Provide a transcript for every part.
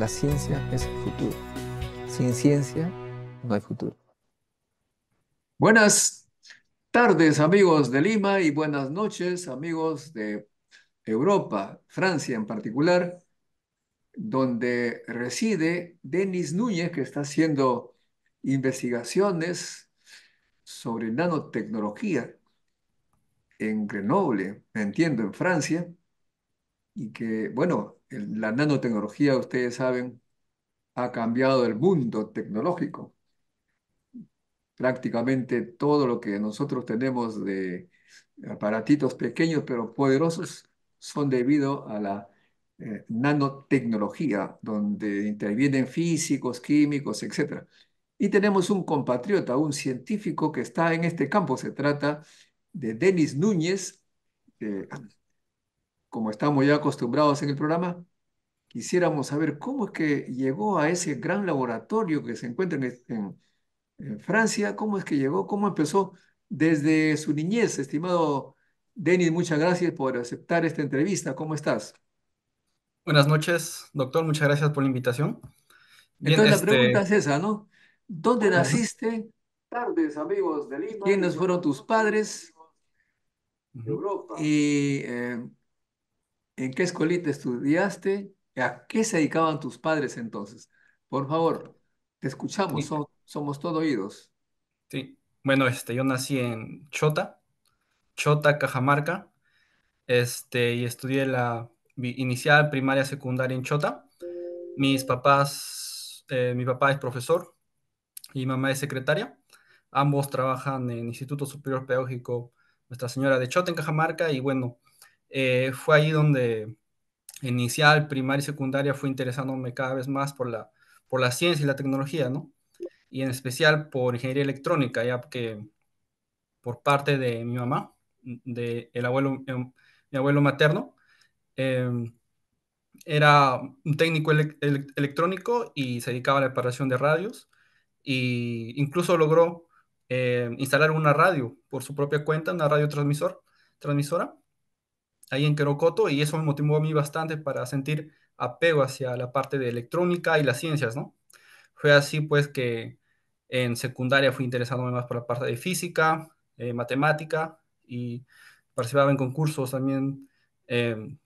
La ciencia es el futuro. Sin ciencia no hay futuro. Buenas tardes amigos de Lima y buenas noches amigos de Europa, Francia en particular, donde reside Denis Núñez que está haciendo investigaciones sobre nanotecnología en Grenoble, me entiendo, en Francia, y que, bueno, la nanotecnología, ustedes saben, ha cambiado el mundo tecnológico. Prácticamente todo lo que nosotros tenemos de aparatitos pequeños pero poderosos son debido a la eh, nanotecnología, donde intervienen físicos, químicos, etc. Y tenemos un compatriota, un científico que está en este campo. Se trata de Denis Núñez, como estamos ya acostumbrados en el programa, quisiéramos saber cómo es que llegó a ese gran laboratorio que se encuentra este, en, Francia, cómo es que llegó, cómo empezó desde su niñez, estimado Denis, muchas gracias por aceptar esta entrevista. ¿Cómo estás? Buenas noches, doctor. Muchas gracias por la invitación. Entonces, la este pregunta es esa, ¿no? ¿Dónde naciste? Tardes, amigos de Lima. ¿Quiénes fueron tus padres? Y eh, en qué escolita estudiaste, a qué se dedicaban tus padres entonces. Por favor, te escuchamos, somos todo oídos. Sí, bueno, este, yo nací en Chota, Chota, Cajamarca, este, y estudié la inicial, primaria, secundaria en Chota. Mis papás, eh, mi papá es profesor y mi mamá es secretaria. Ambos trabajan en el Instituto Superior Pedagógico Nuestra Señora de Chota en Cajamarca y bueno, eh, fue ahí donde inicial, primaria y secundaria fui interesándome cada vez más por la, por la ciencia y la tecnología, ¿no? Y en especial por ingeniería electrónica, ya que por parte de mi mamá, de el abuelo, em, mi abuelo materno, em, era un técnico electrónico y se dedicaba a la reparación de radios e incluso logró eh, instalar una radio por su propia cuenta, una radio transmisor, transmisora, ahí en Querocoto y eso me motivó a mí bastante para sentir apego hacia la parte de electrónica y las ciencias, ¿no? Fue así pues que en secundaria fui interesado más por la parte de física, eh, matemática y participaba en concursos también em,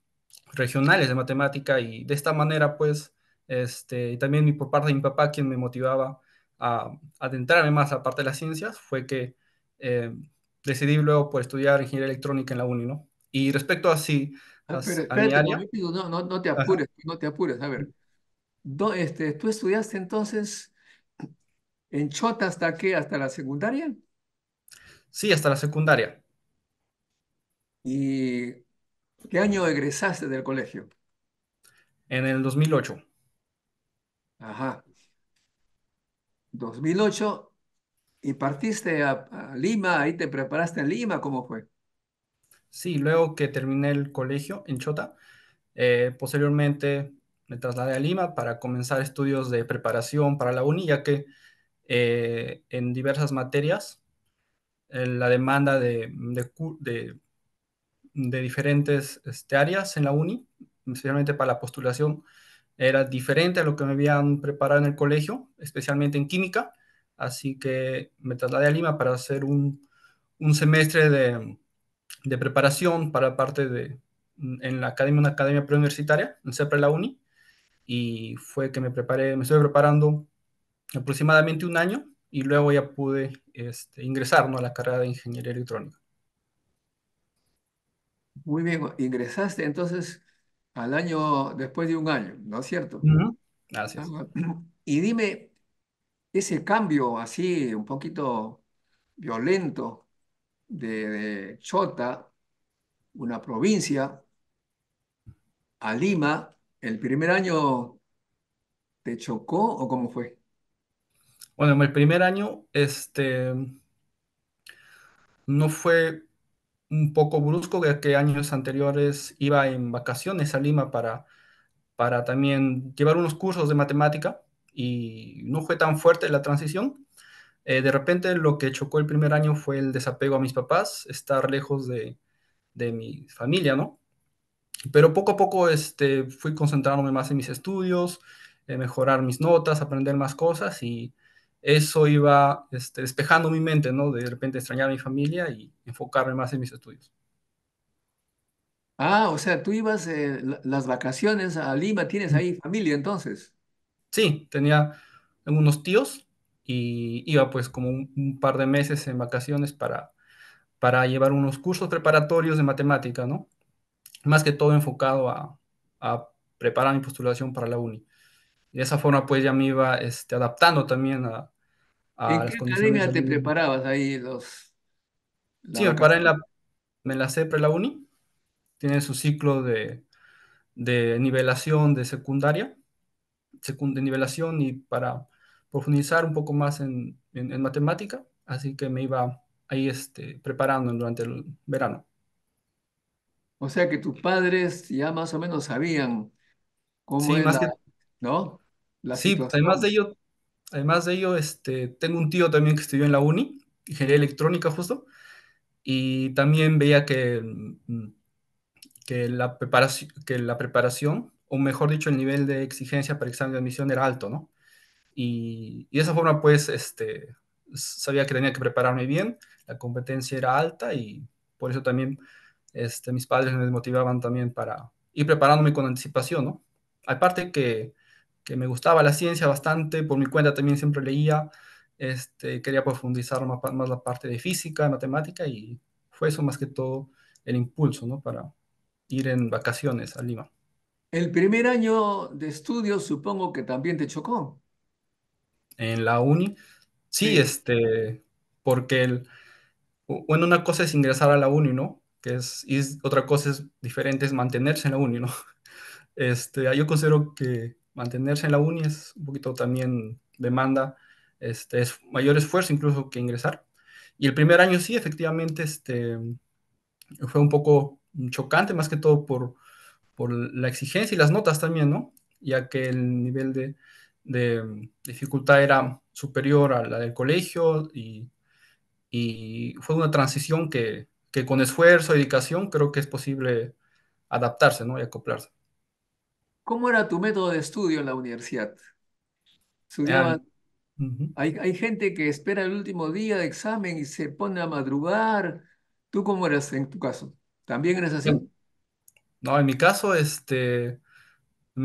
regionales de matemática y de esta manera pues este, y también por parte de mi papá quien me motivaba a adentrarme más a la parte de las ciencias fue que em, decidí luego por estudiar ingeniería electrónica en la uni, ¿no? Y respecto a si... no, te apures, no te apures. A ver, este, ¿tú estudiaste entonces en Chota hasta qué? ¿Hasta la secundaria? Sí, hasta la secundaria. ¿Y qué año egresaste del colegio? En el 2008. Ajá. 2008. ¿Y partiste a, a Lima? ¿Ahí te preparaste en Lima? ¿Cómo fue? Sí, luego que terminé el colegio en Chota, eh, posteriormente me trasladé a Lima para comenzar estudios de preparación para la uni, ya que eh, en diversas materias eh, la demanda de, diferentes este, áreas en la uni, especialmente para la postulación, era diferente a lo que me habían preparado en el colegio, especialmente en química, así que me trasladé a Lima para hacer un semestre de de preparación para parte de, mm, en la academia, una academia preuniversitaria, en CEPRE la UNI, y fue que me preparé, me estuve preparando aproximadamente un año y luego ya pude este, ingresar ¿no? a la carrera de ingeniería electrónica. Muy bien, ingresaste entonces al año, después de un año, ¿no es cierto? Gracias. Ah, y dime, ese cambio así, un poquito violento, de, Chota, una provincia, a Lima, ¿el primer año te chocó o cómo fue? Bueno, el primer año, este, no fue un poco brusco, ya que años anteriores iba en vacaciones a Lima para, para también llevar unos cursos de matemática y no fue tan fuerte la transición, eh, de repente lo que chocó el primer año fue el desapego a mis papás, estar lejos de, mi familia, ¿no? Pero poco a poco este, fui concentrándome más en mis estudios, eh, mejorar mis notas, aprender más cosas y eso iba este, despejando mi mente, ¿no? De repente extrañar a mi familia y enfocarme más en mis estudios. Ah, o sea, tú ibas eh, las vacaciones a Lima, tienes ahí familia entonces. Sí, tenía algunos tíos y iba pues como un, par de meses en vacaciones para, para llevar unos cursos preparatorios de matemática, ¿no? Más que todo enfocado a, preparar mi postulación para la uni. de esa forma pues ya me iba este, adaptando también a, a ¿En qué academia te preparabas ahí los...? sí, me en la, me la la uni. Tiene su ciclo de, de nivelación de secundaria, de nivelación y para profundizar un poco más en, matemática, así que me iba ahí este, preparando durante el verano. O sea que tus padres ya más o menos sabían cómo sí, ¿no? sí, pues, además de ello, además de ello, este, tengo un tío también que estudió en la uni, ingeniería electrónica justo, y también veía que, mm, que, la preparación, que la preparación, o mejor dicho, el nivel de exigencia para el examen de admisión era alto, ¿no? Y, de esa forma, pues, este, sabía que tenía que prepararme bien, la competencia era alta y por eso también este, mis padres me motivaban también para ir preparándome con anticipación, ¿no? Aparte que, que me gustaba la ciencia bastante, por mi cuenta también siempre leía, este, quería profundizar más, más la parte de física, de matemática y fue eso más que todo el impulso, ¿no? Para ir en vacaciones a Lima. El primer año de estudio supongo que también te chocó en la uni. Sí, este, porque el, bueno, una cosa es ingresar a la uni, ¿no? Que es, y otra cosa es diferente, es mantenerse en la uni, ¿no? Este, ah, yo considero que mantenerse en la uni es un poquito también demanda, este, es mayor esfuerzo incluso que ingresar. Y el primer año sí, efectivamente, este, fue un poco chocante, más que todo por, por la exigencia y las notas también, ¿no? Ya que el nivel de, de dificultad era superior a la del colegio y, fue una transición que, con esfuerzo, y dedicación, creo que es posible adaptarse ¿no? y acoplarse. ¿Cómo era tu método de estudio en la universidad? hay, gente que espera el último día de examen y se pone a madrugar. ¿Tú cómo eras en tu caso? ¿También eres así? Em, no, en mi caso, este,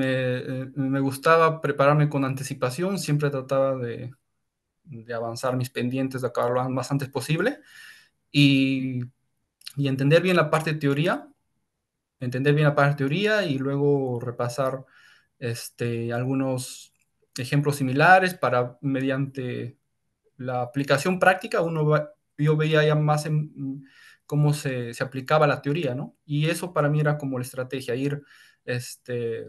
eh, me, gustaba prepararme con anticipación, siempre trataba de, avanzar mis pendientes, de acabarlo más antes posible y, entender bien la parte teoría, entender bien la parte teoría y luego repasar este, algunos ejemplos similares para mediante la aplicación práctica uno yo veía ya más cómo se, aplicaba la teoría, ¿no? Y eso para mí era como la estrategia, ir este,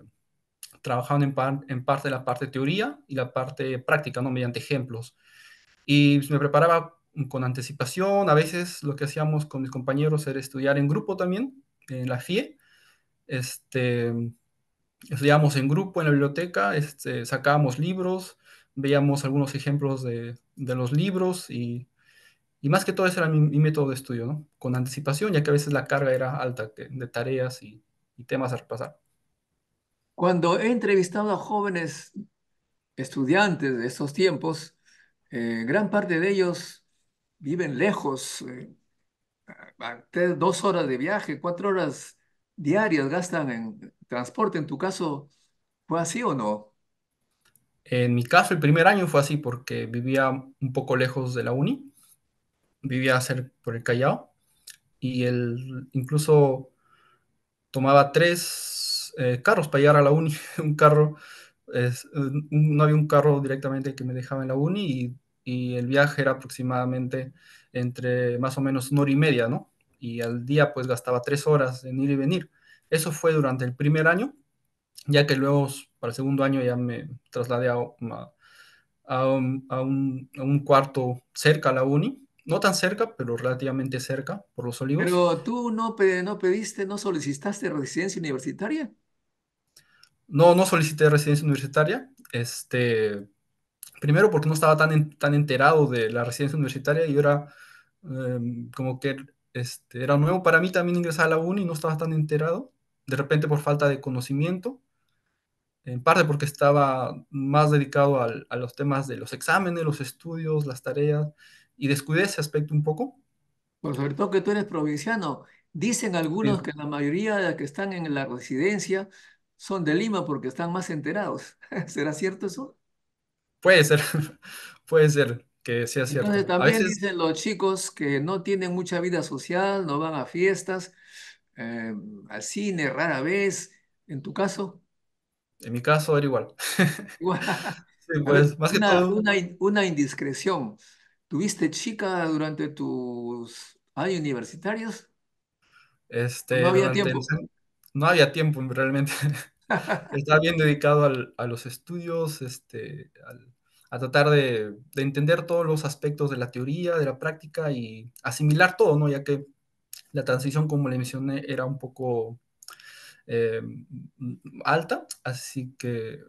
trabajaban en, en parte la parte teoría y la parte práctica, ¿no? Mediante ejemplos. Y pues, me preparaba con anticipación, a veces lo que hacíamos con mis compañeros era estudiar en grupo también, en la FIE. Este, estudiábamos en grupo en la biblioteca, este, sacábamos libros, veíamos algunos ejemplos de, los libros y, más que todo ese era mi, método de estudio, Con anticipación, ya que a veces la carga era alta de, tareas y, y temas a repasar. Cuando he entrevistado a jóvenes estudiantes de estos tiempos, eh, gran parte de ellos viven lejos, eh, dos horas de viaje, cuatro horas diarias gastan en transporte. ¿En tu caso fue así o no? En mi caso, el primer año fue así porque vivía un poco lejos de la uni, vivía cerca por el Callao y él incluso tomaba tres eh, carros para llegar a la uni. un carro, no había un carro directamente que me dejaba en la uni y, el viaje era aproximadamente entre más o menos una hora y media, ¿no? Y al día pues gastaba tres horas en ir y venir. Eso fue durante el primer año, ya que luego para el segundo año ya me trasladé a, un, cuarto cerca a la uni no tan cerca, pero relativamente cerca, por los olivos. Pero tú no pediste, no solicitaste residencia universitaria. No, no solicité residencia universitaria. Este, primero porque no estaba tan, tan enterado de la residencia universitaria y era em, como que este, era nuevo para mí también ingresar a la uni y no estaba tan enterado. De repente por falta de conocimiento, en parte porque estaba más dedicado a los temas de los exámenes, los estudios, las tareas y descuidé ese aspecto un poco. Por sobre todo que tú eres provinciano. Dicen algunos que la mayoría de los que están en la residencia son de Lima porque están más enterados. ¿Será cierto eso? Puede ser, puede ser que sea cierto. Entonces también dicen los chicos que no tienen mucha vida social, no van a fiestas, em, al cine rara vez. ¿En tu caso? En mi caso era igual. una, indiscreción. ¿Tuviste chica durante tus años universitarios? Este, no había tiempo. No había tiempo, realmente. Está bien dedicado a los estudios, este, a tratar de, entender todos los aspectos de la teoría, de la práctica y asimilar todo, ¿no? Ya que la transición, como le mencioné, era un poco eh, alta, así que, eh,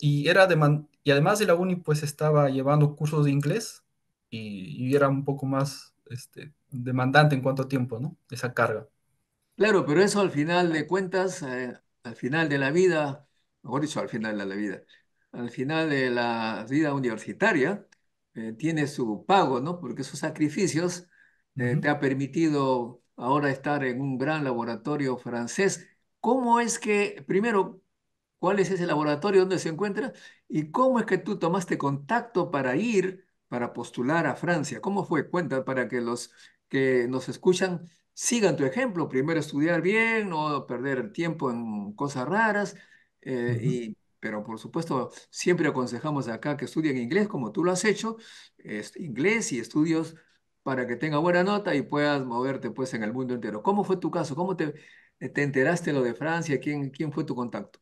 y era de, y además de la uni, pues estaba llevando cursos de inglés y, era un poco más este, demandante en cuanto a tiempo, ¿no? Esa carga. Claro, pero eso al final de cuentas eh, al final de la vida, mejor dicho, al final de la vida, al final de la vida universitaria, eh, tiene su pago, ¿no? Porque sus sacrificios eh, te ha permitido ahora estar en un gran laboratorio francés. ¿Cómo es que, primero, cuál es ese laboratorio donde se encuentra y cómo es que tú tomaste contacto para ir, para postular a Francia? ¿Cómo fue? Cuenta para que los que nos escuchan sigan tu ejemplo, primero estudiar bien, no perder tiempo en cosas raras, eh, y, pero por supuesto siempre aconsejamos acá que estudien inglés como tú lo has hecho, inglés y estudios para que tenga buena nota y puedas moverte pues en el mundo entero. ¿Cómo fue tu caso? ¿Cómo te, te enteraste lo de Francia? ¿Quién, quién fue tu contacto?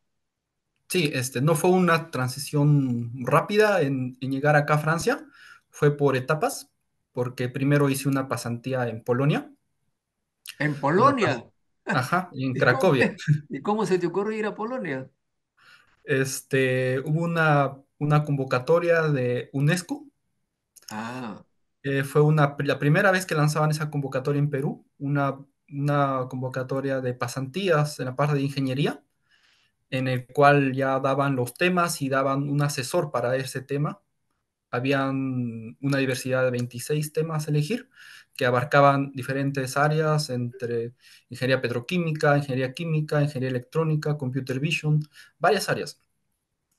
Sí, este, no fue una transición rápida en, en llegar acá a Francia, fue por etapas, porque primero hice una pasantía en Polonia, en Polonia. Ajá, en Cracovia. ¿Y cómo se te ocurrió ir a Polonia? Este, hubo una, una convocatoria de UNESCO. Ah, eh, fue una, la primera vez que lanzaban esa convocatoria en Perú, una, una convocatoria de pasantías en la parte de ingeniería, en el cual ya daban los temas y daban un asesor para ese tema. Habían una diversidad de 26 temas a elegir que abarcaban diferentes áreas entre ingeniería petroquímica, ingeniería química, ingeniería electrónica, computer vision, varias áreas.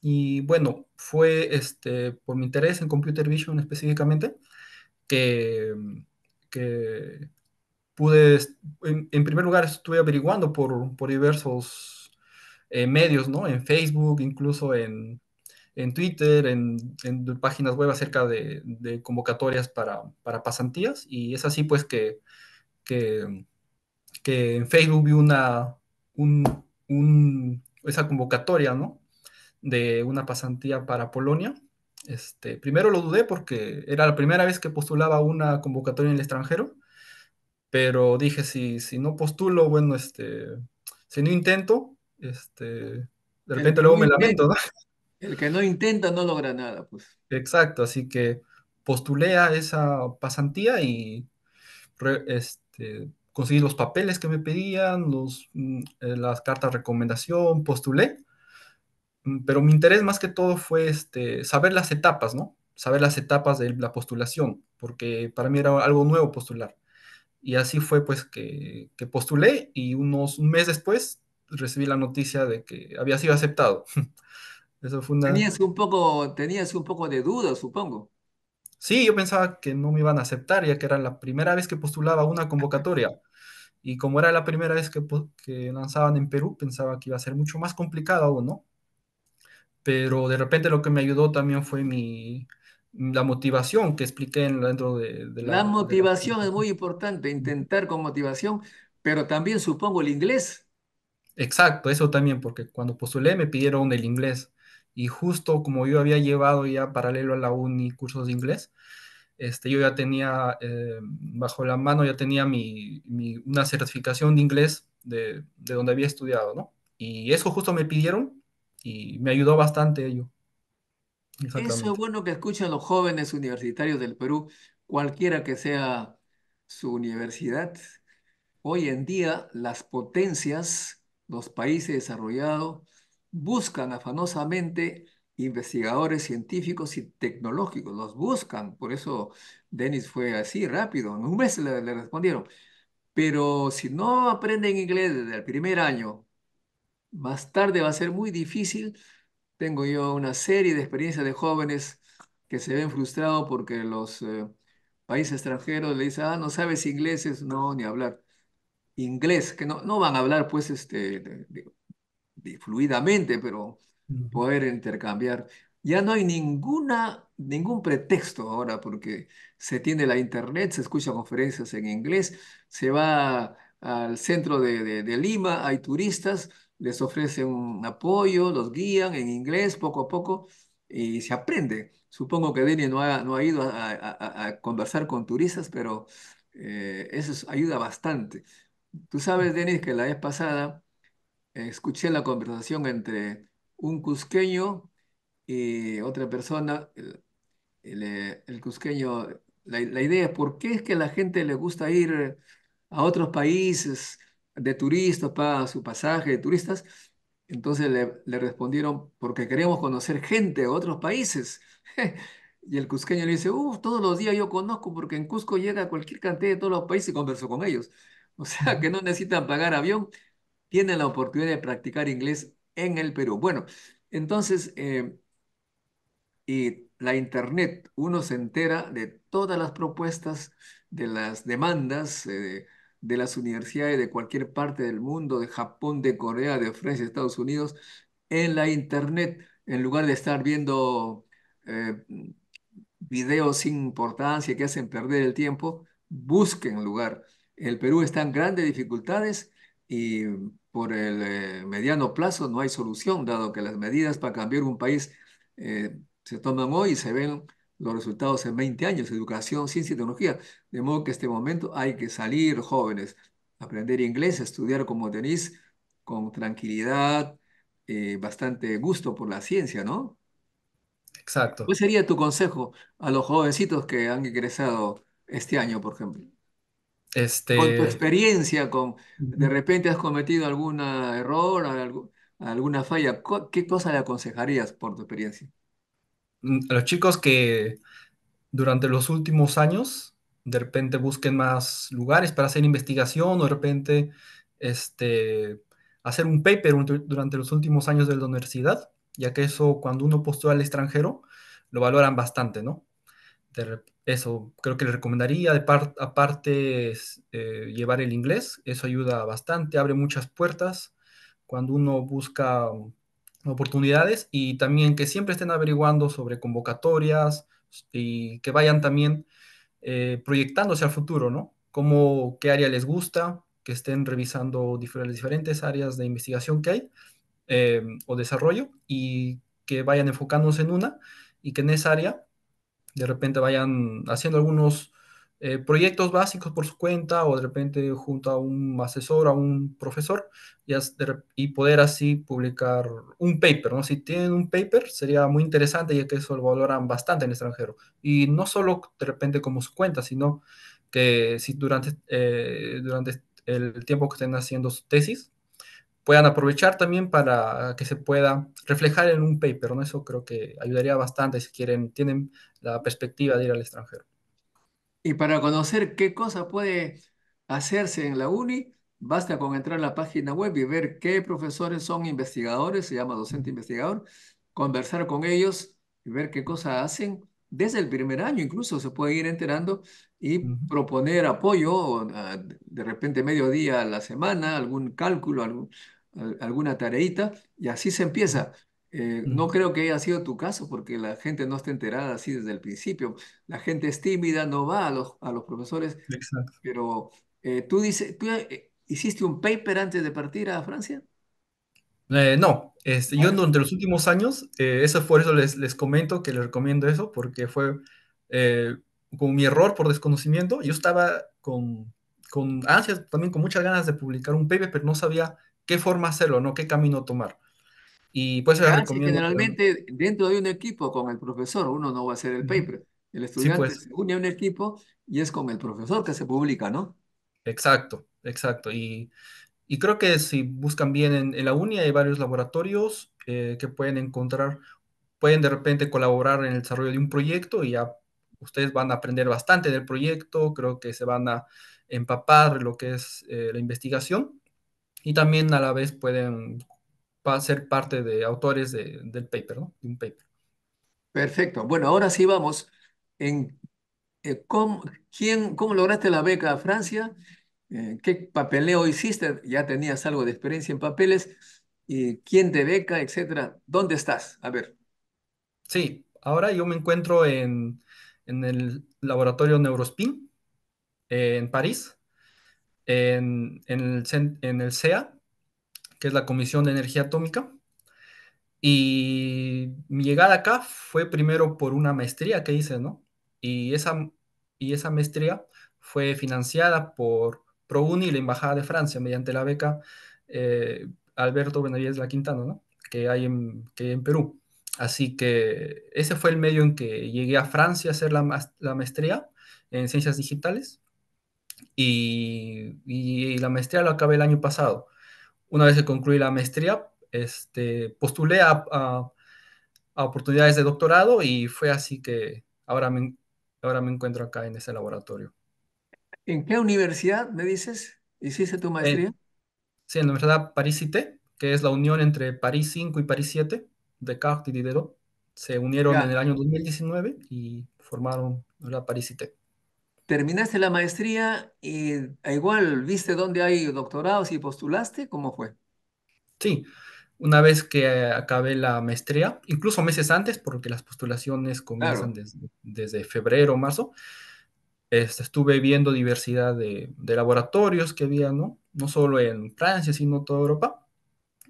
Y bueno, fue este, por mi interés en computer vision específicamente que, que pude, en, primer lugar estuve averiguando por, diversos eh, medios, ¿no? En Facebook, incluso en, en Twitter, en, páginas web acerca de, convocatorias para, pasantías y es así pues que, en Facebook vi una, esa convocatoria, ¿no? De una pasantía para Polonia. Este, primero lo dudé porque era la primera vez que postulaba una convocatoria en el extranjero, pero dije, si, si no postulo, bueno, este, si no intento, este, de repente luego me lamento, ¿no? El que no intenta no logra nada, pues. Exacto, así que postulé a esa pasantía y este, conseguí los papeles que me pedían, mm, eh, las cartas de recomendación, postulé. Mm, pero mi interés más que todo fue este, saber las etapas, ¿no? Saber las etapas de la postulación, porque para mí era algo nuevo postular. Y así fue pues que, postulé y unos meses después recibí la noticia de que había sido aceptado. Eso Tenías un poco, tenías un poco de duda, supongo. Sí, yo pensaba que no me iban a aceptar, ya que era la primera vez que postulaba una convocatoria. Y como era la primera vez que, que lanzaban en Perú, pensaba que iba a ser mucho más complicado aún, ¿no? Pero de repente lo que me ayudó también fue mi, la motivación que expliqué dentro de, la... La motivación es muy importante, intentar con motivación, pero también supongo el inglés. Exacto, eso también, porque cuando postulé me pidieron el inglés y justo como yo había llevado ya paralelo a la uni cursos de inglés, este, yo ya tenía eh, bajo la mano, ya tenía mi, una certificación de inglés de, de donde había estudiado, ¿no? Y eso justo me pidieron y me ayudó bastante ello. Eso es bueno que escuchen los jóvenes universitarios del Perú, cualquiera que sea su universidad. Hoy en día las potencias, los países desarrollados, buscan afanosamente investigadores científicos y tecnológicos, los buscan, por eso Dennis fue así rápido, en un mes le, respondieron, pero si no aprenden inglés desde el primer año, más tarde va a ser muy difícil. Tengo yo una serie de experiencias de jóvenes que se ven frustrados porque los eh, países extranjeros le dicen, ah, no sabes inglés, no, ni hablar. Inglés, que no, no van a hablar, pues, este, fluidamente, pero poder intercambiar. Ya no hay ninguna, ningún pretexto ahora porque se tiene la internet, se escucha conferencias en inglés, se va al centro de, Lima, hay turistas, les ofrecen un apoyo, los guían en inglés poco a poco y se aprende. Supongo que Denis no ha, ido a, conversar con turistas, pero eh, eso ayuda bastante. Tú sabes, Denis, que la vez pasada escuché la conversación entre un cusqueño y otra persona, el, eh, cusqueño, la, idea es por qué es que a la gente le gusta ir a otros países de turistas, para su pasaje de turistas. Entonces le, respondieron, porque queremos conocer gente de otros países. Y el cusqueño le dice, todos los días yo conozco porque en Cusco llega cualquier cantidad de todos los países y converso con ellos. O sea, que no necesitan pagar avión, tienen la oportunidad de practicar inglés en el Perú. Bueno, entonces, eh, y la Internet, uno se entera de todas las propuestas, de las demandas eh, de las universidades de cualquier parte del mundo, de Japón, de Corea, de Francia, de Estados Unidos, en la Internet, en lugar de estar viendo eh, videos sin importancia que hacen perder el tiempo, busquen lugar. El Perú está en grandes dificultades y por el eh, mediano plazo no hay solución, dado que las medidas para cambiar un país eh, se toman hoy y se ven los resultados en 20 años, educación, ciencia y tecnología. De modo que en este momento hay que salir jóvenes, aprender inglés, estudiar como tenéis, con tranquilidad, eh, bastante gusto por la ciencia, ¿no? Exacto. ¿Cuál sería tu consejo a los jovencitos que han ingresado este año, por ejemplo? Este, con tu experiencia, con, de repente has cometido algún error, alguna falla, ¿qué cosa le aconsejarías por tu experiencia? Mm, a los chicos que durante los últimos años de repente busquen más lugares para hacer investigación o de repente este, hacer un paper durante los últimos años de la universidad, ya que eso cuando uno postula al extranjero lo valoran bastante, ¿no? De, eso creo que le recomendaría. aparte, eh, llevar el inglés, eso ayuda bastante, abre muchas puertas cuando uno busca oportunidades y también que siempre estén averiguando sobre convocatorias y que vayan también eh, proyectándose al futuro, ¿no? Como qué área les gusta, que estén revisando diferentes, diferentes áreas de investigación que hay eh, o desarrollo y que vayan enfocándose en una y que en esa área de repente vayan haciendo algunos eh, proyectos básicos por su cuenta o de repente junto a un asesor, a un profesor y, poder así publicar un paper, ¿no? Si tienen un paper sería muy interesante ya que eso lo valoran bastante en extranjero y no solo de repente como su cuenta, sino que si durante, eh, durante el tiempo que estén haciendo su tesis, puedan aprovechar también para que se pueda reflejar en un paper, ¿no? Eso creo que ayudaría bastante si quieren, tienen la perspectiva de ir al extranjero. Y para conocer qué cosa puede hacerse en la UNI, basta con entrar a la página web y ver qué profesores son investigadores, se llama docente investigador, conversar con ellos y ver qué cosa hacen. Desde el primer año incluso se puede ir enterando y proponer apoyo, ah, de repente mediodía a la semana, algún cálculo, algún, alguna tareita y así se empieza. Eh, no creo que haya sido tu caso porque la gente no está enterada así desde el principio. La gente es tímida, no va a los, a los profesores. Exacto. Pero eh, tú dices, ¿tú eh, hiciste un paper antes de partir a Francia? no, este, yo ah. durante los últimos años, eso fue eso les, les comento que les recomiendo eso porque fue con mi error por desconocimiento. Yo estaba con, con ansias, también con muchas ganas de publicar un paper, pero no sabía qué forma hacerlo, ¿no? ¿Qué camino tomar? Y pues ah, Generalmente dentro de un equipo con el profesor, uno no va a hacer el paper. El estudiante pues. se une a un equipo y es con el profesor que se publica, ¿no? Exacto, exacto. Y, creo que si buscan bien en, la UNI hay varios laboratorios eh, que pueden encontrar, pueden de repente colaborar en el desarrollo de un proyecto y ya ustedes van a aprender bastante del proyecto, creo que se van a empapar lo que es eh, la investigación y también a la vez pueden ser parte de autores de, del paper, ¿no? De un paper. Perfecto. Bueno, ahora sí vamos en eh, ¿cómo, quién, cómo lograste la beca a Francia, eh, qué papeleo hiciste, ya tenías algo de experiencia en papeles, y eh, quién te beca, etcétera. ¿Dónde estás? A ver. Sí, ahora yo me encuentro en, en el laboratorio Neurospin, en París en, el, en CEA, que es la Comisión de Energía Atómica. Y mi llegada acá fue primero por una maestría que hice, ¿no? Y esa, y esa maestría fue financiada por ProUni y la Embajada de Francia mediante la beca eh, Alberto Benavides La Quintana, ¿no? Que hay en, Perú. Así que ese fue el medio en que llegué a Francia a hacer la maestría en ciencias digitales y, la maestría la acabé el año pasado. Una vez que concluí la maestría, este, postulé a, a, oportunidades de doctorado y fue así que ahora me, ahora me encuentro acá en ese laboratorio. ¿En qué universidad, me dices, hiciste tu eh, maestría? sí, en la Universidad París que es la unión entre París 5 y París 7 de Cartes y Diderot. Se unieron en el año 2019 y formaron la París ¿Terminaste la maestría y e igual viste dónde hay doctorados y postulaste? ¿Cómo fue? Sí, una vez que eh, acabé la maestría, incluso meses antes, porque las postulaciones comienzan desde, desde, febrero, marzo, este, estuve viendo diversidad de, laboratorios que había, ¿no? No solo en Francia, sino toda Europa.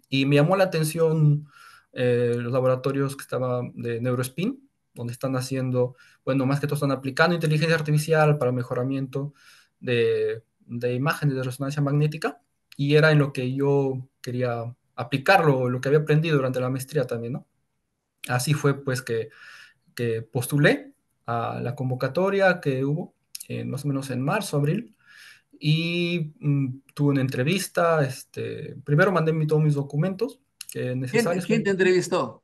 Y me llamó la atención eh, los laboratorios que estaban de Neurospin, donde están haciendo, bueno, más que todo están aplicando inteligencia artificial para mejoramiento de, imágenes de resonancia magnética, y era en lo que yo quería aplicarlo, lo que había aprendido durante la maestría también, ¿no? Así fue pues que, que postulé a la convocatoria que hubo eh, más o menos en marzo, abril, y mm, tuve una entrevista, este, primero mandé mi, todos mis documentos que necesarios. ¿Quién, te entrevistó?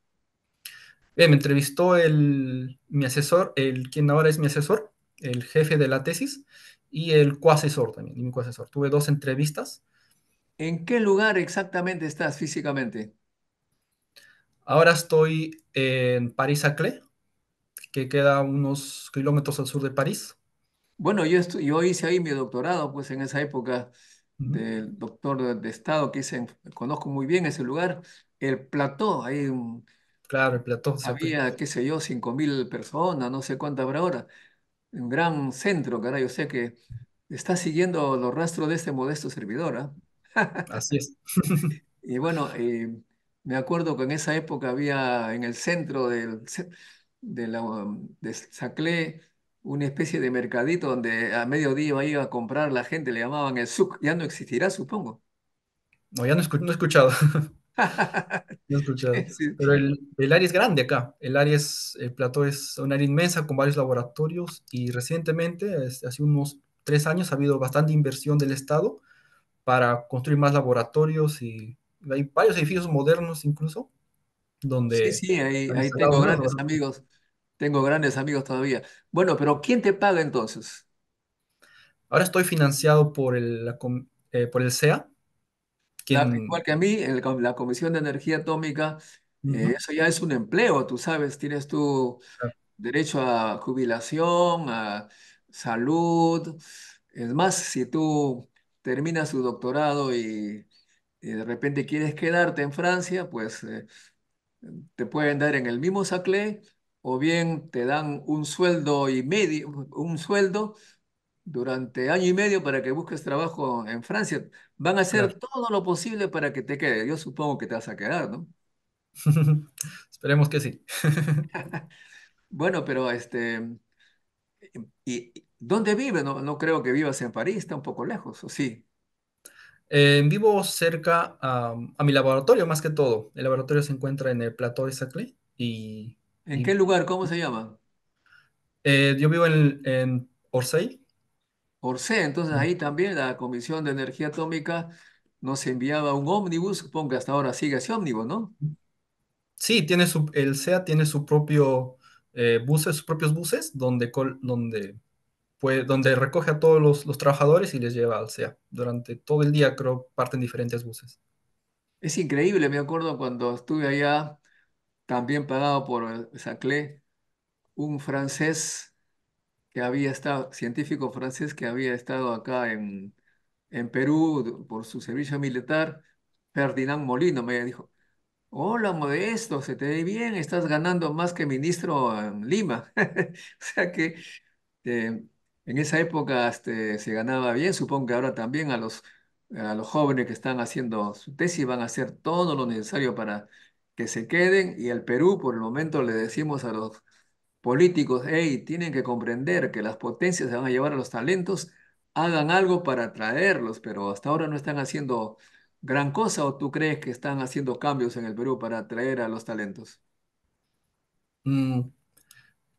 Eh, me entrevistó el, mi asesor, el quien ahora es mi asesor, el jefe de la tesis, y el coasesor también, mi coasesor. Tuve dos entrevistas. ¿En qué lugar exactamente estás físicamente? Ahora estoy en París-Saclay, que queda unos kilómetros al sur de París. Bueno, yo, estoy yo hice ahí mi doctorado, pues en esa época del doctor de, Estado que hice, conozco muy bien ese lugar, el Plateau, hay un, Claro, el Platón Había, qué sé yo, 5.000 personas, no sé cuánta habrá ahora. Un gran centro, caray. O sea que está siguiendo los rastros de este modesto servidor, ¿ah? Así es. Y bueno, eh, me acuerdo que en esa época había en el centro de, la, um, de Saclé una especie de mercadito donde a mediodía iba a comprar la gente, le llamaban el SUC. Ya no existirá, supongo. No, ya no he escuchado. Pero el, área es grande acá. El área es, el plato es un área inmensa con varios laboratorios y recientemente, hace unos tres años, ha habido bastante inversión del Estado para construir más laboratorios y hay varios edificios modernos incluso, donde... Sí, sí, ahí, tengo grandes amigos, tengo grandes amigos todavía. Bueno, pero ¿quién te paga entonces? Ahora estoy financiado por el, eh, por el CEA, Claro, igual que a mí, la Comisión de Energía Atómica, eh, eso ya es un empleo, tú sabes, tienes tu derecho a jubilación, a salud. Es más, si tú terminas tu doctorado y, de repente quieres quedarte en Francia, pues eh, te pueden dar en el mismo Saclay o bien te dan un sueldo y medio, un sueldo durante año y medio para que busques trabajo en Francia. Van a hacer todo lo posible para que te quede. Yo supongo que te vas a quedar, ¿no? Esperemos que sí. bueno, pero este, ¿y dónde vive? No, creo que vivas en París, está un poco lejos, ¿o sí? Eh, vivo cerca a, mi laboratorio, más que todo. El laboratorio se encuentra en el Plateau de Saclay y... ¿En qué lugar? ¿Cómo se llama? Eh, yo vivo en Orsay, entonces ahí también la Comisión de Energía Atómica nos enviaba un ómnibus, supongo que hasta ahora sigue ese ómnibus, ¿no? Sí, tiene el CEA tiene su propio eh, buses, sus propios buses, donde, donde, pues, donde recoge a todos los, los trabajadores y les lleva al CEA. Durante todo el día, creo, parten diferentes buses. Es increíble, me acuerdo cuando estuve allá, también pagado por Saclé, un francés que había estado, científico francés que había estado acá en, en Perú por su servicio militar, Ferdinand Molino, me dijo, hola Modesto, se te ve bien, estás ganando más que ministro en Lima. o sea que eh, en esa época este, se ganaba bien, supongo que ahora también a los, a los jóvenes que están haciendo su tesis van a hacer todo lo necesario para que se queden y al Perú por el momento le decimos a los políticos, hey, tienen que comprender que las potencias se van a llevar a los talentos, hagan algo para atraerlos, pero hasta ahora no están haciendo gran cosa o tú crees que están haciendo cambios en el Perú para atraer a los talentos? Mm,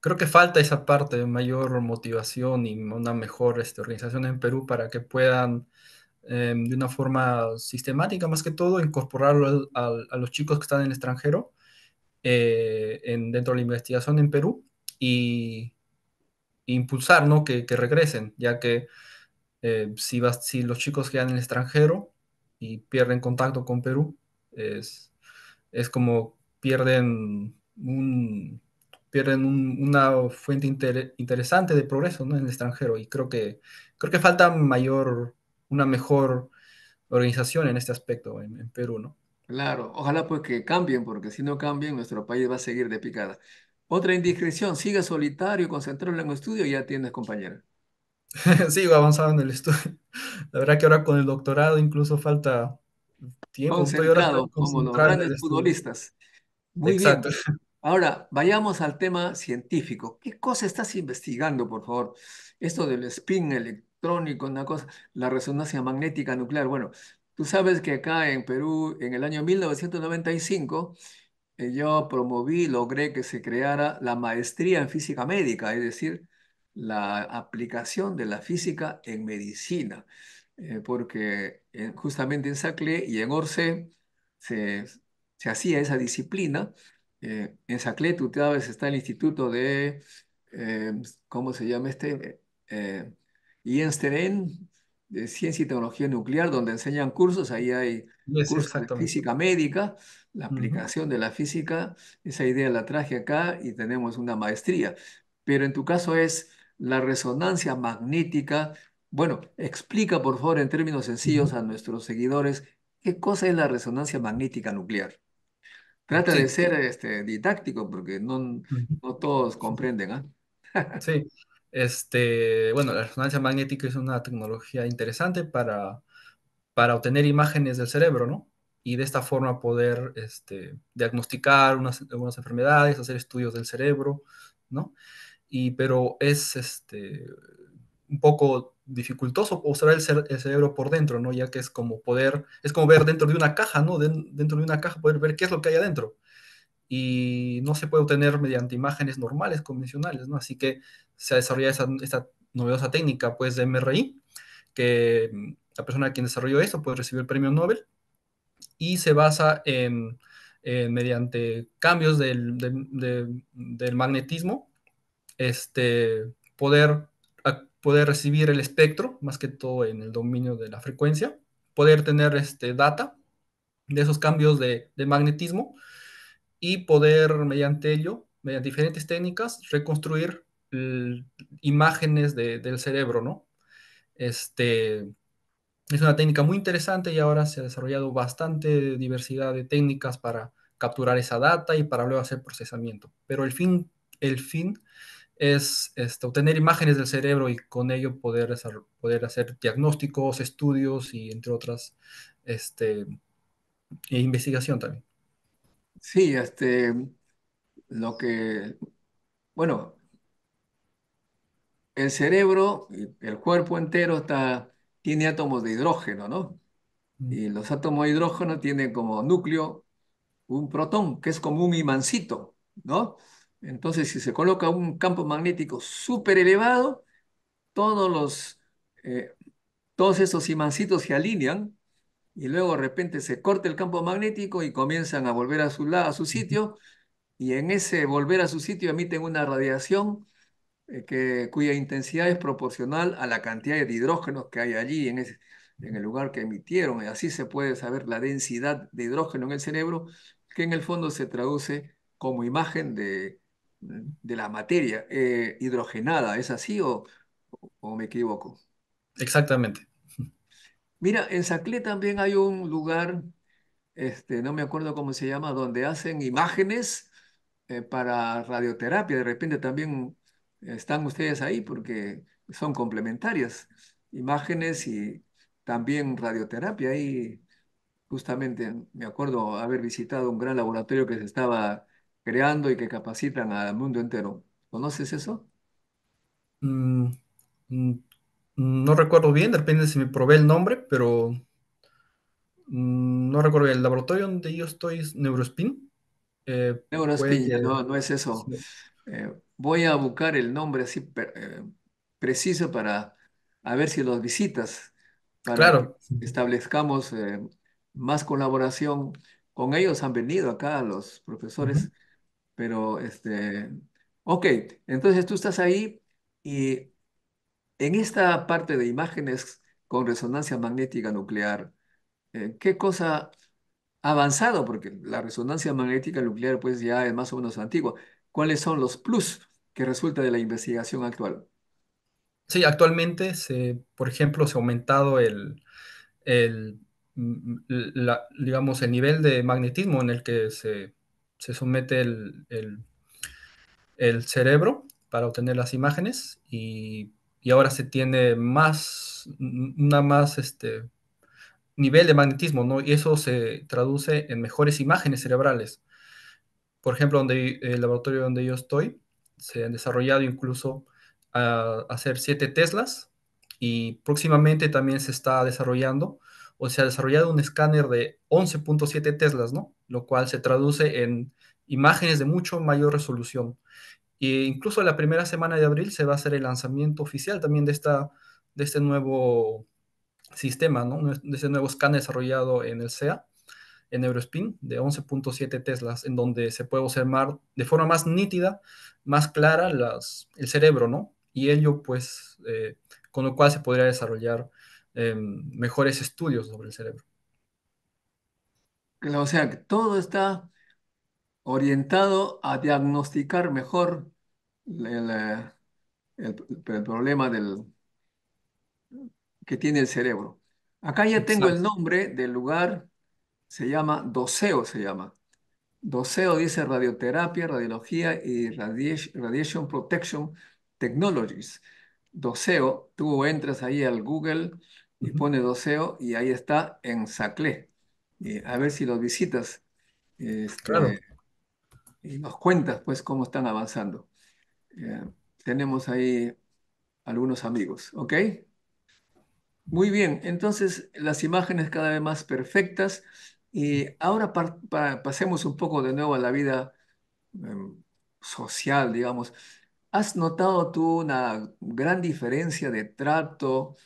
creo que falta esa parte de mayor motivación y una mejor este, organización en Perú para que puedan em, de una forma sistemática más que todo incorporarlo a los chicos que están en el extranjero eh, en, dentro de la investigación en Perú y, impulsar, ¿no? Que, regresen, ya que eh, si, si los chicos quedan en el extranjero y pierden contacto con Perú, es, es como pierden pierden una fuente interesante de progreso en el extranjero y creo que, creo que falta mayor, una mejor organización en este aspecto en, Perú, ¿no? Claro, ojalá pues que cambien, porque si no cambien, nuestro país va a seguir de picada. Otra indiscreción, siga solitario, concentrado en el estudio y ya tienes compañera. Sigo avanzando en el estudio. La verdad que ahora con el doctorado incluso falta tiempo. Concentrado, como los grandes futbolistas. Muy Exacto. Ahora, vayamos al tema científico. ¿Qué cosa estás investigando, por favor? Esto del spin electrónico, una cosa, la resonancia magnética nuclear. Bueno, tú sabes que acá en Perú, en el año 1995, yo promoví, logré que se creara la maestría en física médica, es decir, la aplicación de la física en medicina, eh, porque eh, justamente en Saclay y en Orce se, hacía esa disciplina. Eh, en Saclay, tú sabes, está el Instituto de, ¿cómo se llama este? Y en Einstein, de Ciencia y Tecnología Nuclear, donde enseñan cursos, ahí hay cursos de física médica, la aplicación de la física, esa idea la traje acá y tenemos una maestría. Pero en tu caso es la resonancia magnética. Bueno, explica por favor en términos sencillos a nuestros seguidores qué cosa es la resonancia magnética nuclear. Trata de ser este, didáctico porque no, no todos comprenden. ah sí, este, bueno, la resonancia magnética es una tecnología interesante para, para obtener imágenes del cerebro, ¿no? Y de esta forma poder este, diagnosticar unas, algunas enfermedades, hacer estudios del cerebro, ¿no? Y, pero es este, un poco dificultoso observar el, cerebro por dentro, ¿no? Ya que es como poder, es como ver dentro de una caja, ¿no? dentro de una caja, poder ver qué es lo que hay adentro y no se puede obtener mediante imágenes normales, convencionales, ¿no? Así que se ha desarrollado esa, esta novedosa técnica, pues, de MRI, que mm, la persona quien desarrolló eso puede recibir el premio Nobel y se basa en, mediante cambios del, magnetismo, este, poder, poder recibir el espectro, más que todo en el dominio de la frecuencia, poder tener este, data de esos cambios de magnetismo y poder mediante ello, mediante diferentes técnicas, reconstruir imágenes del cerebro, ¿no? Este, es una técnica muy interesante y ahora se ha desarrollado bastante diversidad de técnicas para capturar esa data y para luego hacer procesamiento. Pero el fin, el fin es este, obtener imágenes del cerebro y con ello poder, poder hacer diagnósticos, estudios y entre otras, este, e investigación también. Sí, este, lo que, bueno, el cerebro, el cuerpo entero está, tiene átomos de hidrógeno, ¿no? Mm. Y los átomos de hidrógeno tienen como núcleo un protón, que es como un imancito, ¿no? Entonces, si se coloca un campo magnético súper elevado, todos los, eh, todos esos imancitos se alinean y luego de repente se corta el campo magnético y comienzan a volver a su, a su sitio y en ese volver a su sitio emiten una radiación eh, que, cuya intensidad es proporcional a la cantidad de hidrógenos que hay allí en, ese, en el lugar que emitieron y así se puede saber la densidad de hidrógeno en el cerebro que en el fondo se traduce como imagen de, de la materia eh, hidrogenada. ¿Es así o, o me equivoco? Exactamente. Mira, en Saclé también hay un lugar, este, no me acuerdo cómo se llama, donde hacen imágenes eh, para radioterapia. De repente también están ustedes ahí porque son complementarias. Imágenes y también radioterapia. Ahí justamente me acuerdo haber visitado un gran laboratorio que se estaba creando y que capacitan al mundo entero. ¿Conoces eso? Mm, mm, no recuerdo bien, depende si me probé el nombre, pero mm, no recuerdo bien. El laboratorio donde yo estoy es Neurospin. Eh, Neurospin, no, es eso. Eh, voy a buscar el nombre así eh, preciso para a ver si los visitas, para claro. que establezcamos más colaboración. Con ellos han venido acá los profesores, pero este, ok, entonces tú estás ahí y en esta parte de imágenes con resonancia magnética nuclear, eh, ¿qué cosa ha avanzado? Porque la resonancia magnética nuclear pues ya es más o menos antigua. ¿Cuáles son los plus que resulta de la investigación actual? Sí, actualmente, se, por ejemplo, se ha aumentado el, mm, mm, digamos, el nivel de magnetismo en el que se, somete el, el cerebro para obtener las imágenes y y ahora se tiene más, una más, este, nivel de magnetismo, ¿no? Y eso se traduce en mejores imágenes cerebrales. Por ejemplo, donde, el laboratorio donde yo estoy, se han desarrollado incluso a hacer 7 Teslas y próximamente también se está desarrollando o se ha desarrollado un escáner de 11.7 Teslas, ¿no? Lo cual se traduce en imágenes de mucho mayor resolución. E incluso la primera semana de abril se va a hacer el lanzamiento oficial también de, esta, de este nuevo sistema, ¿no? de este nuevo scan desarrollado en el CEA, en Eurospin, de 11.7 teslas, en donde se puede observar de forma más nítida, más clara el cerebro, ¿no? Y ello, pues, eh, con lo cual se podría desarrollar eh, mejores estudios sobre el cerebro. O sea, todo está orientado a diagnosticar mejor el, problema que tiene el cerebro. Acá ya tengo el nombre del lugar, se llama Doseo se llama. Doseo dice radioterapia, radiología y radiation protection technologies. Doseo, tú entras ahí al Google y pone pones Doceo y ahí está en Saclé. a ver si los visitas. Este, claro y nos cuentas pues cómo están avanzando. Eh, tenemos ahí algunos amigos, ¿ok? Muy bien, entonces las imágenes cada vez más perfectas y ahora pasemos un poco de nuevo a la vida em, social, digamos. ¿Has notado tú una gran diferencia de trato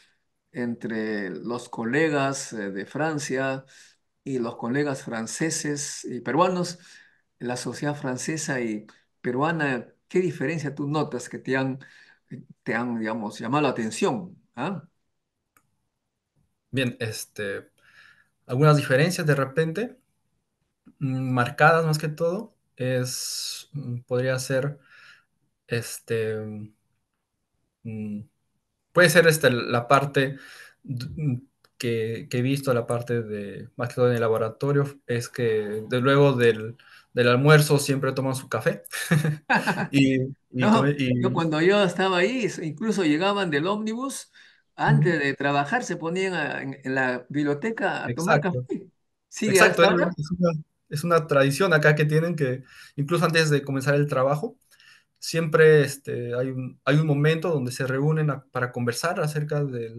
entre los colegas eh, de Francia y los colegas franceses y peruanos? la sociedad francesa y peruana, ¿qué diferencia tú notas que te han, te han digamos, llamado la atención? ¿Ah? Bien, este, algunas diferencias de repente, mm, marcadas más que todo, es, mm, podría ser, este, mm, puede ser este, la parte que, que, he visto, la parte de, más que todo en el laboratorio, es que de luego del, del almuerzo siempre toman su café. y, cuando yo estaba ahí, incluso llegaban del ómnibus, antes de trabajar se ponían en, la biblioteca a tomar café. ¿Sigue Exacto, es una, tradición acá que tienen que incluso antes de comenzar el trabajo, siempre este, hay, un, hay un momento donde se reúnen para conversar acerca de,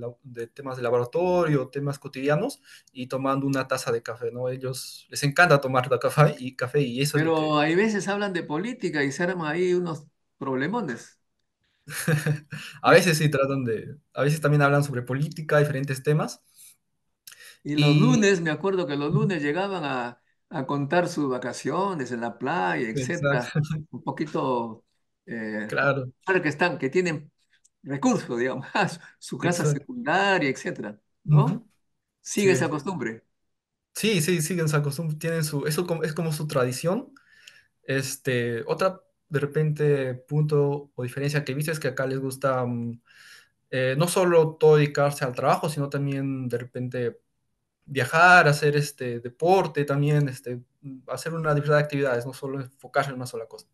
temas de laboratorio, temas cotidianos y tomando una taza de café, ¿no? Ellos les encanta tomar café y café y eso. Pero a hay veces hablan de política y se arman ahí unos problemones. a veces sí tratan de, a veces también hablan sobre política, diferentes temas. Y los lunes, me acuerdo que los lunes llegaban a, contar sus vacaciones en la playa, etc. Un poquito eh, claro. claro. que están, que tienen recursos, digamos, su casa secundaria, etcétera, ¿no? Sigue esa costumbre. Sí, sí, siguen esa costumbre, tienen su, eso es como su tradición. Este, otra de repente punto o diferencia que viste es que acá les gusta mm, eh, no solo todo dedicarse al trabajo, sino también de repente viajar, hacer este deporte, también este, mm, hacer una diversidad de actividades, no solo enfocarse en una sola cosa.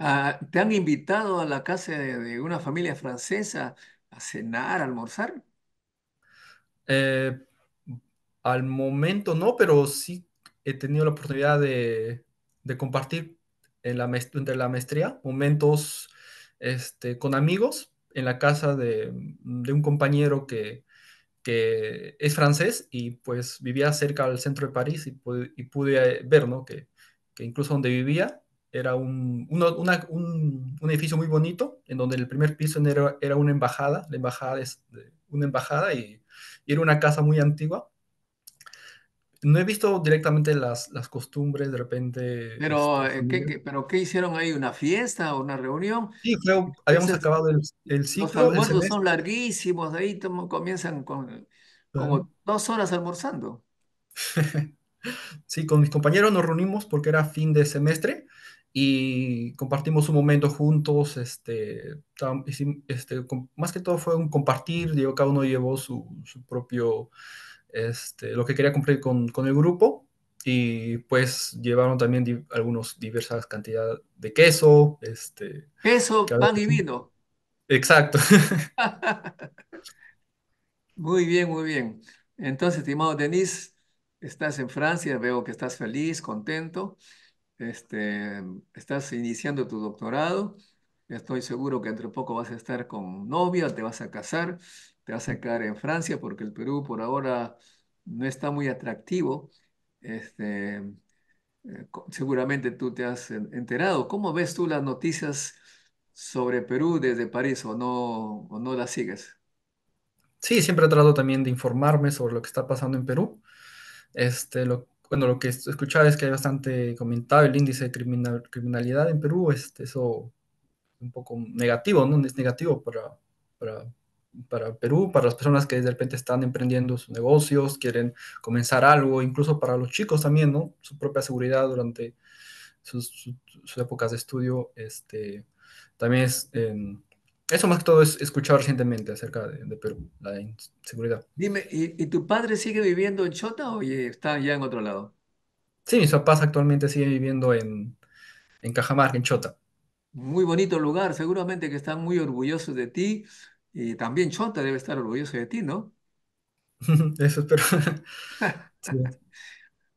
Ah, ¿te han invitado a la casa de, una familia francesa a cenar, a almorzar? Eh, al momento no, pero sí he tenido la oportunidad de, compartir en la entre la maestría momentos este, con amigos en la casa de, un compañero que, es francés y pues vivía cerca del centro de París y, pude eh, ver, que incluso donde vivía era un, un, edificio muy bonito, en donde el primer piso era, era una embajada, la embajada es una embajada y, era una casa muy antigua. No he visto directamente las, las costumbres de repente. Pero este, eh, ¿qué, pero, ¿qué hicieron ahí? ¿Una fiesta o una reunión? Sí, creo, habíamos acabado el, ciclo. Los almuerzos son larguísimos, de ahí comienzan con como dos horas almorzando. sí, con mis compañeros nos reunimos porque era fin de semestre y compartimos un momento juntos, este, este más que todo fue un compartir, cada uno llevó su, propio, este, lo que quería cumplir con, el grupo y pues llevaron también algunos diversas cantidades de queso, este, queso, pan y vino. Exacto. muy bien, muy bien. Entonces, estimado Denis, estás en Francia, veo que estás feliz, contento este, estás iniciando tu doctorado, estoy seguro que entre poco vas a estar con novia, te vas a casar, te vas a quedar en Francia porque el Perú por ahora no está muy atractivo. Este, eh, seguramente tú te has enterado. ¿Cómo ves tú las noticias sobre Perú desde París o no, o no las sigues? Sí, siempre trato también de informarme sobre lo que está pasando en Perú. Este, lo, bueno, lo que he es que hay bastante comentado el índice de criminal, criminalidad en Perú, este, eso un poco negativo, ¿no? Es negativo para, para, Perú, para las personas que de repente están emprendiendo sus negocios, quieren comenzar algo, incluso para los chicos también, ¿no? Su propia seguridad durante sus, épocas de estudio, este, también es... En, eso más que todo es escuchado recientemente acerca de, Perú, la inseguridad. Dime, ¿y, tu padre sigue viviendo en Chota o está ya en otro lado? Sí, mis papás actualmente siguen viviendo en, en Cajamarca, en Chota. Muy bonito lugar, seguramente que están muy orgullosos de ti y también Chota debe estar orgulloso de ti, ¿no? Eso espero.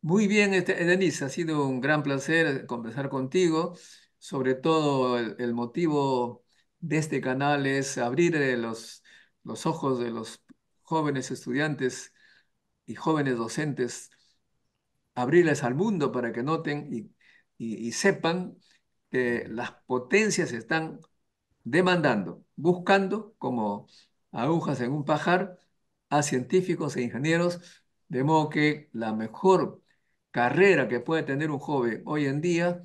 Muy bien, este, Denise, ha sido un gran placer conversar contigo, sobre todo el motivo de este canal es abrir eh, los, ojos de los jóvenes estudiantes y jóvenes docentes, abrirles al mundo para que noten y, y sepan que las potencias están demandando, buscando como agujas en un pajar a científicos e ingenieros, de modo que la mejor carrera que puede tener un joven hoy en día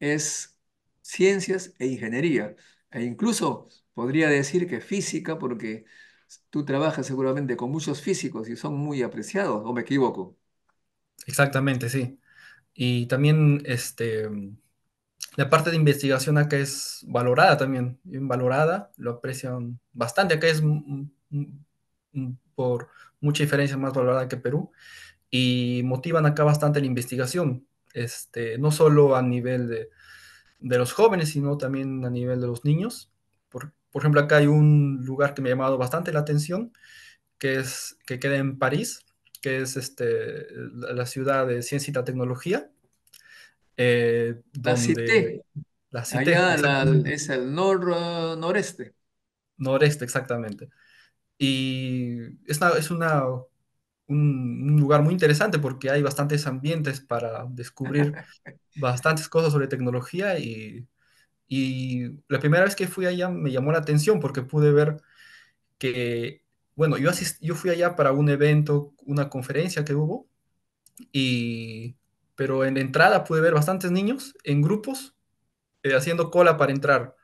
es ciencias e ingeniería. E incluso podría decir que física, porque tú trabajas seguramente con muchos físicos y son muy apreciados, ¿o me equivoco? Exactamente, sí. Y también este, la parte de investigación acá es valorada también, bien valorada, lo aprecian bastante. Acá es por mucha diferencia más valorada que Perú y motivan acá bastante la investigación, este, no solo a nivel de de los jóvenes, sino también a nivel de los niños. Por, por ejemplo, acá hay un lugar que me ha llamado bastante la atención, que, es, que queda en París, que es este, la ciudad de ciencia y tecnología. Eh, la La es el noreste. Noreste, exactamente. Y es es una un, lugar muy interesante porque hay bastantes ambientes para descubrir bastantes cosas sobre tecnología y, y, la primera vez que fui allá me llamó la atención porque pude ver que, bueno, yo, yo fui allá para un evento, una conferencia que hubo, y, pero en la entrada pude ver bastantes niños en grupos eh, haciendo cola para entrar.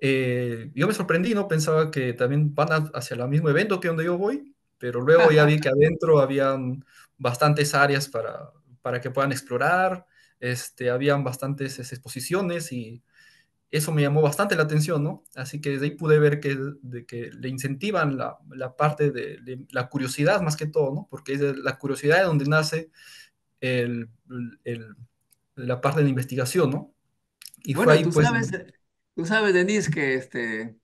Eh, yo me sorprendí, ¿no? Pensaba que también van hacia el mismo evento que donde yo voy, pero luego ya vi que adentro habían bastantes áreas para, para que puedan explorar, este, habían bastantes este, exposiciones y eso me llamó bastante la atención, ¿no? Así que desde ahí pude ver que, de que le incentivan la, parte de, la curiosidad más que todo, ¿no? Porque es la curiosidad de donde nace el, la parte de la investigación, ¿no? Y bueno, tú pues, sabes, tú sabes, Denise, que este,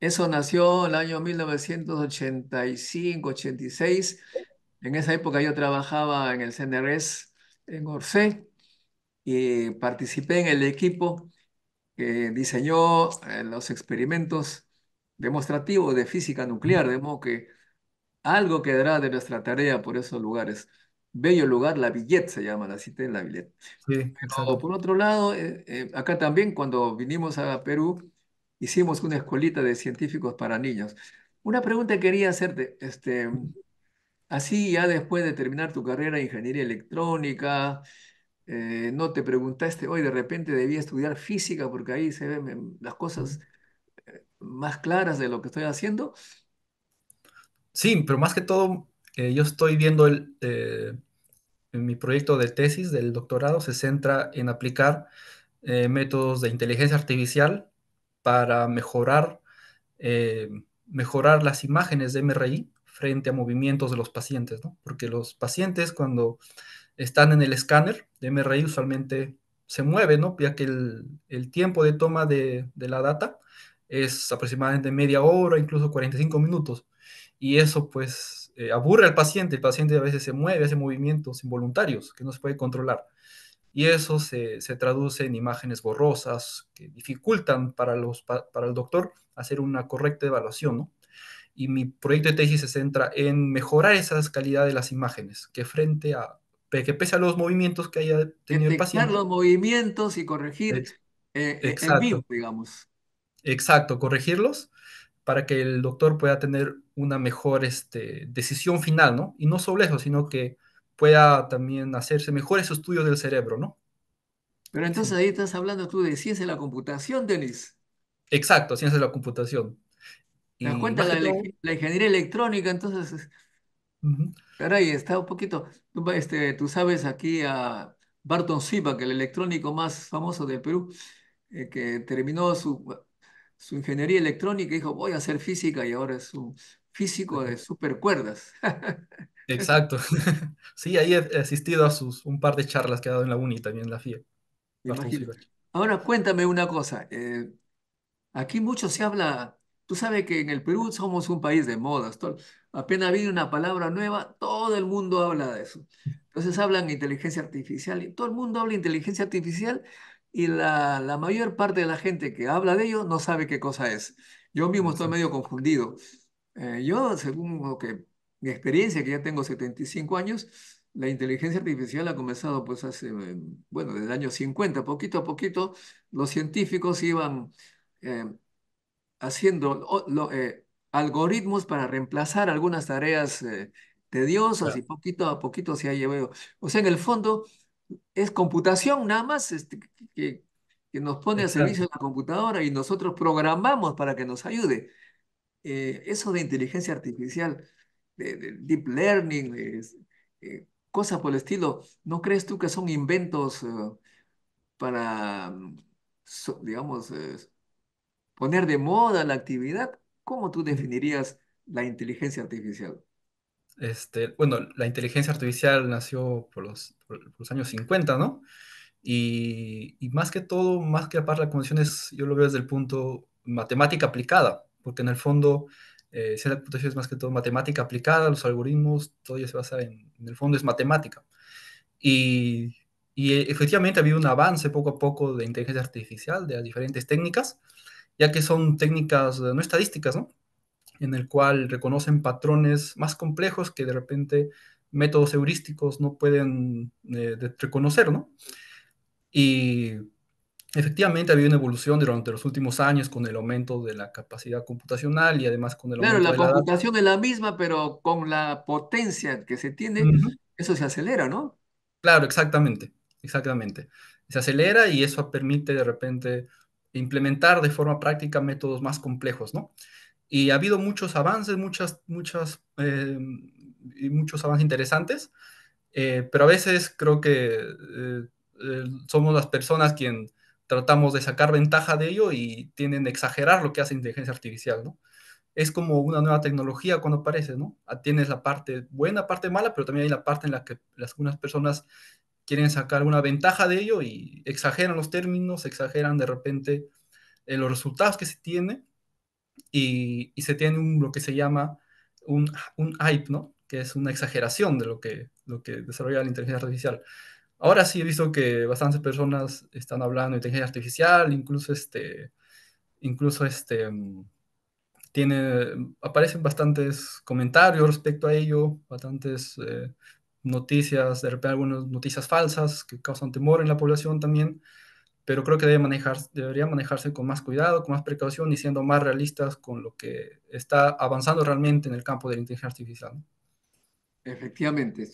eso nació en el año 1985, 86. En esa época yo trabajaba en el CNRS en Orsay y participé en el equipo que diseñó eh, los experimentos demostrativos de física nuclear, de modo que algo quedará de nuestra tarea por esos lugares. Bello lugar, La billete se llama, la cité en La billete. Sí, por otro lado, eh, eh, acá también cuando vinimos a Perú, hicimos una escuelita de científicos para niños. Una pregunta quería hacerte, este, así ya después de terminar tu carrera en ingeniería electrónica, eh, no te preguntaste, hoy de repente debía estudiar física porque ahí se ven em, las cosas eh, más claras de lo que estoy haciendo. Sí, pero más que todo, eh, yo estoy viendo el, mi proyecto de tesis del doctorado, se centra en aplicar métodos de inteligencia artificial para mejorar, eh, mejorar las imágenes de MRI frente a movimientos de los pacientes, Porque los pacientes cuando están en el escáner de MRI usualmente se mueven, ¿no? Ya que el, tiempo de toma de, la data es aproximadamente media hora, incluso 45 minutos. Y eso, pues, eh, aburre al paciente. El paciente a veces se mueve, hace movimientos involuntarios que no se puede controlar y eso se, traduce en imágenes borrosas que dificultan para, los, para el doctor hacer una correcta evaluación, ¿no? Y mi proyecto de tesis se centra en mejorar esas calidad de las imágenes, que frente a, que pese a los movimientos que haya tenido el paciente. los movimientos y corregir eh, en vivo, digamos. Exacto, corregirlos para que el doctor pueda tener una mejor este, decisión final, ¿no? Y no solo eso, sino que pueda también hacerse mejores estudios del cerebro, ¿no? Pero entonces ahí estás hablando tú de ciencia de la computación, Denis. Exacto, ciencia de la computación. ¿Te das cuenta? La, ingeniería electrónica, entonces... Uh ahí está un poquito... Tú, este, tú sabes aquí a Barton Zipa, que el electrónico más famoso del Perú, eh, que terminó su, su ingeniería electrónica y dijo, voy a hacer física y ahora es un físico de supercuerdas. Exacto. sí, ahí he asistido a sus un par de charlas que ha dado en la UNI también la FIE. Ahora cuéntame una cosa. Eh, aquí mucho se habla, tú sabes que en el Perú somos un país de modas. Todo, apenas viene una palabra nueva, todo el mundo habla de eso. Entonces hablan inteligencia artificial y todo el mundo habla de inteligencia artificial y la, mayor parte de la gente que habla de ello no sabe qué cosa es. Yo mismo estoy medio confundido. Eh, yo, según lo que experiencia, que ya tengo 75 años, la inteligencia artificial ha comenzado pues hace, bueno, desde el año 50, poquito a poquito, los científicos iban eh, haciendo eh, algoritmos para reemplazar algunas tareas eh, tediosas y poquito a poquito se ha llevado. O sea, en el fondo es computación nada más este, que, que, nos pone a servicio la computadora y nosotros programamos para que nos ayude. eso de inteligencia artificial de, deep learning, eh, cosas por el estilo, ¿no crees tú que son inventos eh, para, digamos, eh, poner de moda la actividad? ¿Cómo tú definirías la inteligencia artificial? Este, bueno, la inteligencia artificial nació por los, los años 50, ¿no? Y, más que todo, más que aparte las condiciones, yo lo veo desde el punto matemática aplicada, porque en el fondo eh, la es más que todo matemática aplicada, los algoritmos, todo ya se basa en, en el fondo es matemática. Y, y eh, efectivamente ha habido un avance poco a poco de inteligencia artificial, de las diferentes técnicas, ya que son técnicas eh, no estadísticas, ¿no? En el cual reconocen patrones más complejos que de repente métodos heurísticos no pueden eh, reconocer, ¿no? Y Efectivamente, ha habido una evolución durante los últimos años con el aumento de la capacidad computacional y además con el claro, de la Claro, la computación es la misma, pero con la potencia que se tiene, eso se acelera, ¿no? Claro, exactamente, exactamente. Se acelera y eso permite de repente implementar de forma práctica métodos más complejos, ¿no? Y ha habido muchos avances, muchas, muchas, eh, muchos avances interesantes, eh, pero a veces creo que eh, eh, somos las personas quien tratamos de sacar ventaja de ello y tienen a exagerar lo que hace inteligencia artificial, ¿no? Es como una nueva tecnología cuando aparece, ¿no? Ah, tienes la parte buena, parte mala, pero también hay la parte en la que algunas personas quieren sacar una ventaja de ello y exageran los términos, exageran de repente eh, los resultados que se tiene y, se tiene un, lo que se llama un, hype, ¿no? Que es una exageración de lo que, lo que desarrolla la inteligencia artificial. Ahora sí he visto que bastantes personas están hablando de inteligencia artificial, incluso este, incluso este, mm, tiene, aparecen bastantes comentarios respecto a ello, bastantes eh, noticias, de repente algunas noticias falsas que causan temor en la población también, pero creo que debe manejar, debería manejarse con más cuidado, con más precaución y siendo más realistas con lo que está avanzando realmente en el campo de la inteligencia artificial. Efectivamente.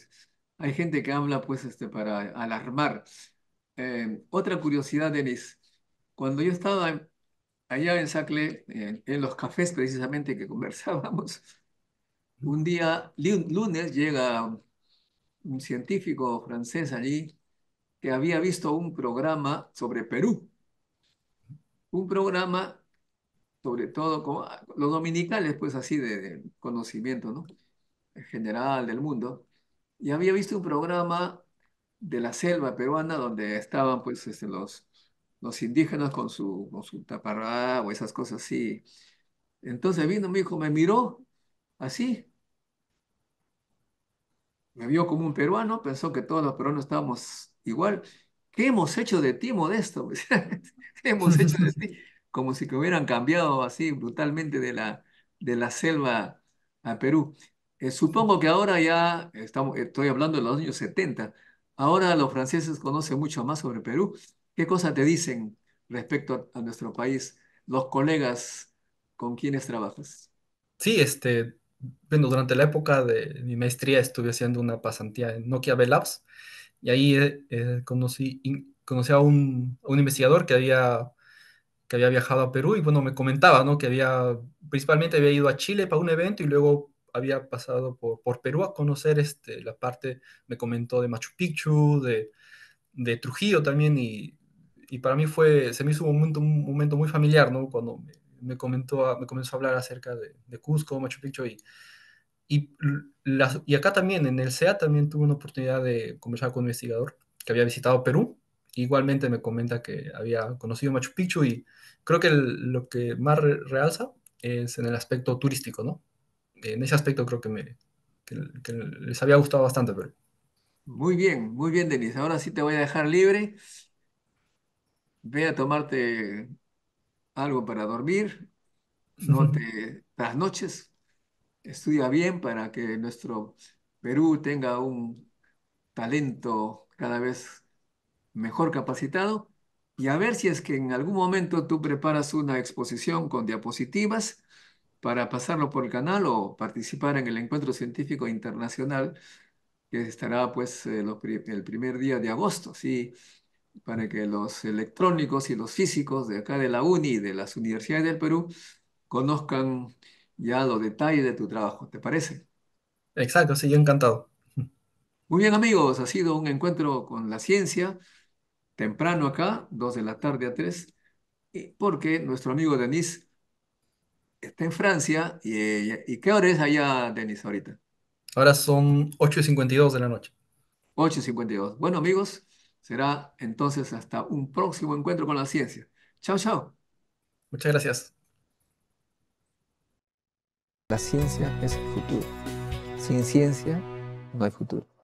Hay gente que habla pues este, para alarmar. Eh, otra curiosidad, Denis, cuando yo estaba allá en Sacle, en los cafés precisamente que conversábamos, un día, lunes, llega un científico francés allí que había visto un programa sobre Perú. Un programa sobre todo como los dominicales, pues así de, conocimiento, ¿no? general del mundo. Y había visto un programa de la selva peruana donde estaban pues este, los, los indígenas con su, con su o esas cosas así. Entonces vino mi hijo, me miró así. Me vio como un peruano, pensó que todos los peruanos estábamos igual. ¿Qué hemos hecho de ti, Modesto? ¿Qué hemos hecho de ti? Como si que hubieran cambiado así brutalmente de la, de la selva a Perú. Eh, supongo que ahora ya, estamos, estoy hablando de los años 70, ahora los franceses conocen mucho más sobre Perú. ¿Qué cosa te dicen respecto a, nuestro país los colegas con quienes trabajas? Sí, este, bueno, durante la época de mi maestría estuve haciendo una pasantía en Nokia Bell Labs y ahí eh, eh, conocí, conocí a un, un, investigador que había, que había viajado a Perú y bueno, me comentaba ¿no? que había, principalmente había ido a Chile para un evento y luego había pasado por, por Perú a conocer este, la parte, me comentó, de Machu Picchu, de, de Trujillo también, y, y, para mí fue, se me hizo un momento, un momento muy familiar, ¿no? Cuando me, comentó, me comenzó a hablar acerca de, Cusco, Machu Picchu, y, y, la, y acá también, en el sea también tuve una oportunidad de conversar con un investigador que había visitado Perú, igualmente me comenta que había conocido Machu Picchu y creo que lo que más realza es en el aspecto turístico, ¿no? en ese aspecto creo que, me, les había gustado bastante. Pero... Muy bien, muy bien, Denis. Ahora sí te voy a dejar libre. Ve a tomarte algo para dormir. No te noches Estudia bien para que nuestro Perú tenga un talento cada vez mejor capacitado y a ver si es que en algún momento tú preparas una exposición con diapositivas para pasarlo por el canal o participar en el encuentro científico internacional que estará pues eh, el primer día de agosto, ¿sí? para que los electrónicos y los físicos de acá de la UNI y de las universidades del Perú conozcan ya los detalles de tu trabajo, ¿te parece? Exacto, sí, yo encantado. Muy bien amigos, ha sido un encuentro con la ciencia, temprano acá, dos de la tarde a 3, porque nuestro amigo Denis está en Francia. ¿Y, eh, y qué hora es allá, Denis, ahorita? Ahora son 8 y 52 de la noche. 8 y 52. Bueno, amigos, será entonces hasta un próximo encuentro con la ciencia. Chao, chao. Muchas gracias. La ciencia es el futuro. Sin ciencia no hay futuro.